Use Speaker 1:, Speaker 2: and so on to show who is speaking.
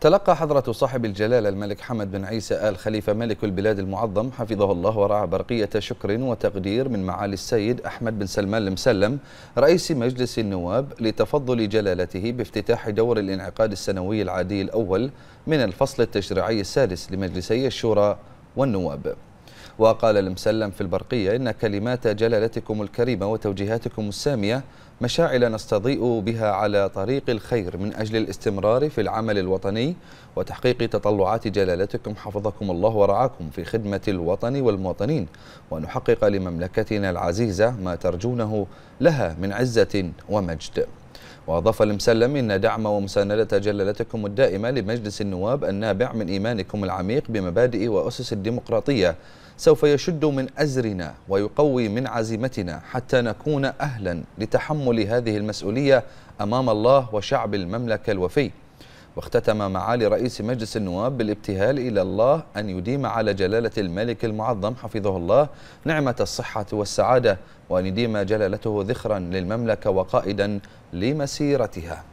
Speaker 1: تلقى حضرة صاحب الجلالة الملك حمد بن عيسى آل خليفة ملك البلاد المعظم حفظه الله ورعى برقية شكر وتقدير من معالي السيد أحمد بن سلمان المسلم رئيس مجلس النواب لتفضل جلالته بافتتاح دور الانعقاد السنوي العادي الأول من الفصل التشريعي السادس لمجلسي الشورى والنواب وقال المسلم في البرقية إن كلمات جلالتكم الكريمة وتوجيهاتكم السامية مشاعل نستضيء بها على طريق الخير من أجل الاستمرار في العمل الوطني وتحقيق تطلعات جلالتكم حفظكم الله ورعاكم في خدمة الوطن والمواطنين ونحقق لمملكتنا العزيزة ما ترجونه لها من عزة ومجد وأضاف المسلم أن دعم ومساندة جلالتكم الدائمة لمجلس النواب النابع من إيمانكم العميق بمبادئ وأسس الديمقراطية سوف يشد من أزرنا ويقوي من عزيمتنا حتى نكون أهلا لتحمل هذه المسؤولية أمام الله وشعب المملكة الوفي واختتم معالي رئيس مجلس النواب بالابتهال إلى الله أن يديم على جلالة الملك المعظم حفظه الله نعمة الصحة والسعادة وأن يديم جلالته ذخرا للمملكة وقائدا لمسيرتها